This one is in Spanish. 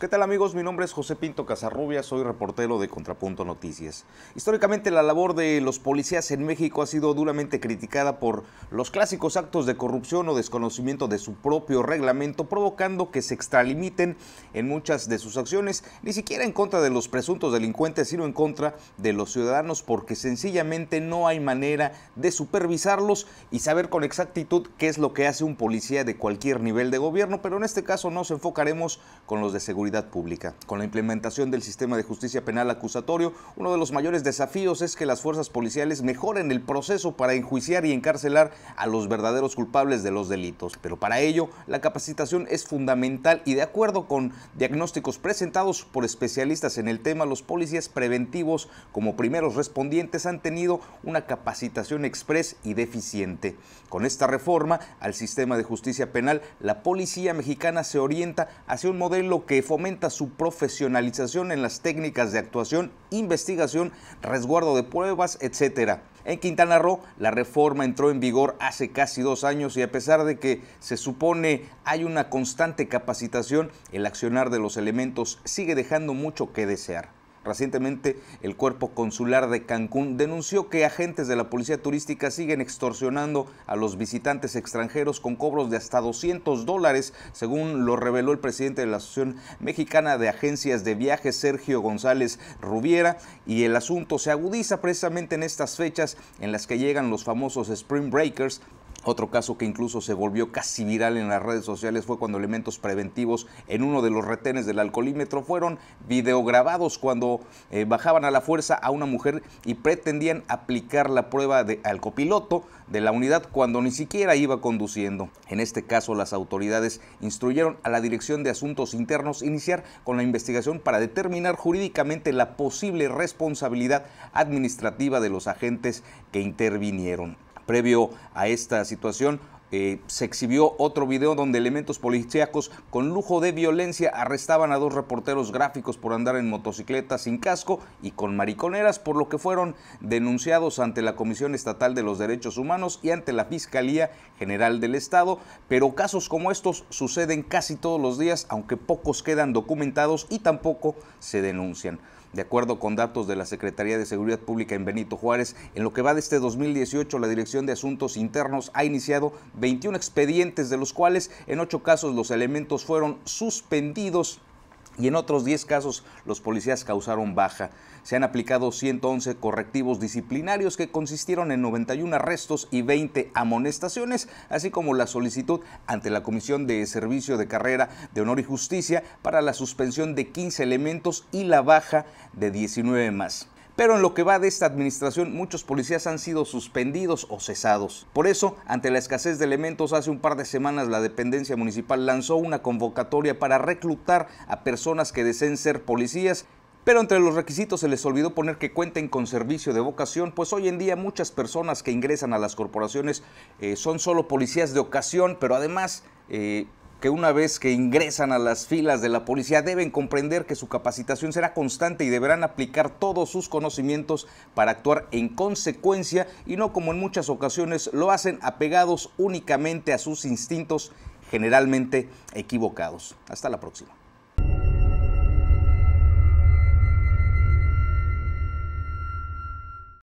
¿Qué tal amigos? Mi nombre es José Pinto Casarrubia, soy reportero de Contrapunto Noticias. Históricamente la labor de los policías en México ha sido duramente criticada por los clásicos actos de corrupción o desconocimiento de su propio reglamento, provocando que se extralimiten en muchas de sus acciones, ni siquiera en contra de los presuntos delincuentes, sino en contra de los ciudadanos, porque sencillamente no hay manera de supervisarlos y saber con exactitud qué es lo que hace un policía de cualquier nivel de gobierno, pero en este caso nos enfocaremos con los de seguridad pública. Con la implementación del sistema de justicia penal acusatorio, uno de los mayores desafíos es que las fuerzas policiales mejoren el proceso para enjuiciar y encarcelar a los verdaderos culpables de los delitos. Pero para ello, la capacitación es fundamental y de acuerdo con diagnósticos presentados por especialistas en el tema, los policías preventivos como primeros respondientes han tenido una capacitación express y deficiente. Con esta reforma al sistema de justicia penal, la policía mexicana se orienta hacia un modelo que comenta su profesionalización en las técnicas de actuación, investigación, resguardo de pruebas, etc. En Quintana Roo, la reforma entró en vigor hace casi dos años y a pesar de que se supone hay una constante capacitación, el accionar de los elementos sigue dejando mucho que desear. Recientemente, el cuerpo consular de Cancún denunció que agentes de la policía turística siguen extorsionando a los visitantes extranjeros con cobros de hasta 200 dólares, según lo reveló el presidente de la Asociación Mexicana de Agencias de Viajes, Sergio González Rubiera. Y el asunto se agudiza precisamente en estas fechas en las que llegan los famosos Spring Breakers, otro caso que incluso se volvió casi viral en las redes sociales fue cuando elementos preventivos en uno de los retenes del alcoholímetro fueron videograbados cuando eh, bajaban a la fuerza a una mujer y pretendían aplicar la prueba de, al copiloto de la unidad cuando ni siquiera iba conduciendo. En este caso, las autoridades instruyeron a la Dirección de Asuntos Internos iniciar con la investigación para determinar jurídicamente la posible responsabilidad administrativa de los agentes que intervinieron. Previo a esta situación, eh, se exhibió otro video donde elementos policíacos con lujo de violencia arrestaban a dos reporteros gráficos por andar en motocicleta sin casco y con mariconeras, por lo que fueron denunciados ante la Comisión Estatal de los Derechos Humanos y ante la Fiscalía General del Estado. Pero casos como estos suceden casi todos los días, aunque pocos quedan documentados y tampoco se denuncian. De acuerdo con datos de la Secretaría de Seguridad Pública en Benito Juárez, en lo que va de este 2018, la Dirección de Asuntos Internos ha iniciado 21 expedientes, de los cuales en ocho casos los elementos fueron suspendidos y en otros 10 casos los policías causaron baja. Se han aplicado 111 correctivos disciplinarios que consistieron en 91 arrestos y 20 amonestaciones, así como la solicitud ante la Comisión de Servicio de Carrera de Honor y Justicia para la suspensión de 15 elementos y la baja de 19 más pero en lo que va de esta administración muchos policías han sido suspendidos o cesados. Por eso, ante la escasez de elementos, hace un par de semanas la dependencia municipal lanzó una convocatoria para reclutar a personas que deseen ser policías pero entre los requisitos se les olvidó poner que cuenten con servicio de vocación, pues hoy en día muchas personas que ingresan a las corporaciones eh, son solo policías de ocasión, pero además eh, que una vez que ingresan a las filas de la policía deben comprender que su capacitación será constante y deberán aplicar todos sus conocimientos para actuar en consecuencia y no como en muchas ocasiones lo hacen apegados únicamente a sus instintos generalmente equivocados. Hasta la próxima.